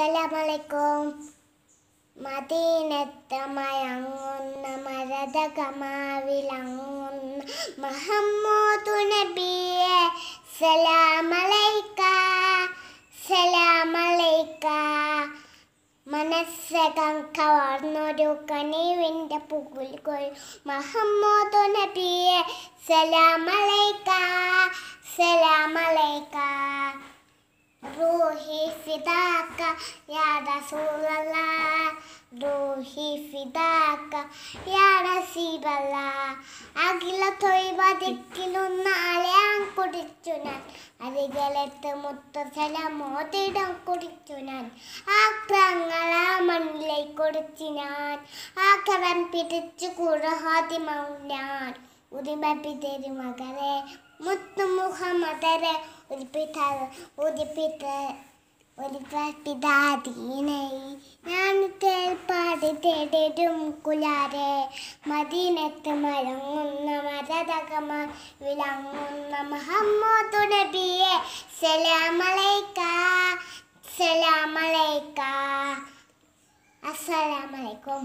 അസ്സലാമലൈക്കും മദീനത്തമയങ്ങുന്ന മരതകമാവിലങ്ങുന്ന മഹമ്മൂദു നബിയെ സലാമലൈക്ക സലാമലൈക്ക മനസ്സകം കവർന്നൊരു കണിവിൻ്റെ പുകുൽ കൊൽ മഹമ്മൂദു നബിയെ സലാമലൈക്ക റൂഹി ഫിദാക്ക യാ റസൂലല്ലാഹ് റൂഹി ഫിദാക്ക യാ റസീബല്ലാഹ് അഖില തൊയ്ബ ദിക്കിലൊന്ന് അലയാൻ കുടിച്ചു ഞാൻ അരികളെത്ത് മുത്തസലമോതിടം കുടിച്ചു ഞാൻ ആക്രങ്ങളാ മണ്ണിലേക്ക് കൊടുത്തു ഞാൻ ആക്രം പിടിച്ചു കുരഹാതിമൗ ഞാൻ ഉരുമപ്പി തരുമകരെ മുത്തു മുഹമ്മദരെ ഒരു പിതാവ് ഒരു പിതാ ഒരു പിതാധീനയി ഞാൻ തേൽപ്പാട് തേടിടും കുലാരെ മദീനത്ത് മലങ്ങുന്ന മരതകമ വിളങ്ങുന്ന മുഹമ്മദ് നബിയെ സലാമലൈക്ക സലാമലൈക്ക അസ്സലാമലൈക്കും